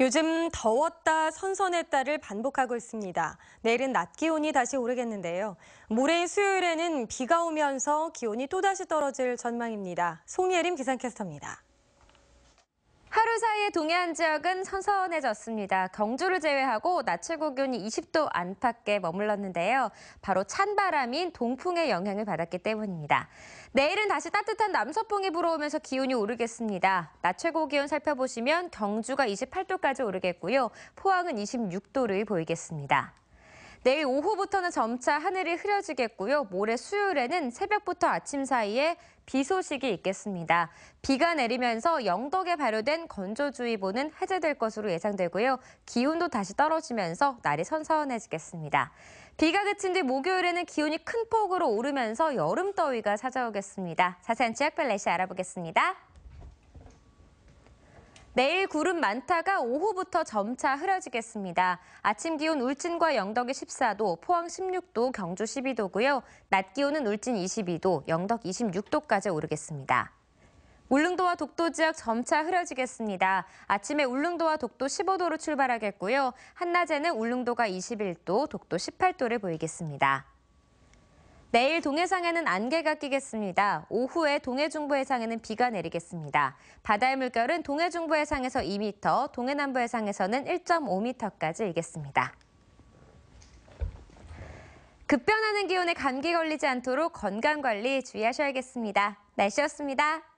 요즘 더웠다 선선했다를 반복하고 있습니다. 내일은 낮 기온이 다시 오르겠는데요. 모레인 수요일에는 비가 오면서 기온이 또다시 떨어질 전망입니다. 송예림 기상캐스터입니다. 사이에 동해안 지역은 선선해졌습니다. 경주를 제외하고 낮 최고 기온이 20도 안팎에 머물렀는데요. 바로 찬 바람인 동풍의 영향을 받았기 때문입니다. 내일은 다시 따뜻한 남서풍이 불어오면서 기온이 오르겠습니다. 낮 최고 기온 살펴보시면 경주가 28도까지 오르겠고요. 포항은 26도를 보이겠습니다. 내일 오후부터는 점차 하늘이 흐려지겠고요. 모레 수요일에는 새벽부터 아침 사이에 비 소식이 있겠습니다. 비가 내리면서 영덕에 발효된 건조주의보는 해제될 것으로 예상되고요. 기온도 다시 떨어지면서 날이 선선해지겠습니다. 비가 그친 뒤 목요일에는 기온이 큰 폭으로 오르면서 여름 더위가 찾아오겠습니다. 자세한 지역별 날씨 알아보겠습니다. 내일 구름 많다가 오후부터 점차 흐려지겠습니다. 아침 기온 울진과 영덕이 14도, 포항 16도, 경주 12도고요. 낮 기온은 울진 22도, 영덕 26도까지 오르겠습니다. 울릉도와 독도 지역 점차 흐려지겠습니다. 아침에 울릉도와 독도 15도로 출발하겠고요. 한낮에는 울릉도가 21도, 독도 18도를 보이겠습니다. 내일 동해상에는 안개가 끼겠습니다. 오후에 동해 중부 해상에는 비가 내리겠습니다. 바다의 물결은 동해 중부 해상에서 2m, 동해 남부 해상에서는 1.5m까지 일겠습니다. 급변하는 기온에 감기 걸리지 않도록 건강 관리 주의하셔야겠습니다. 날씨였습니다.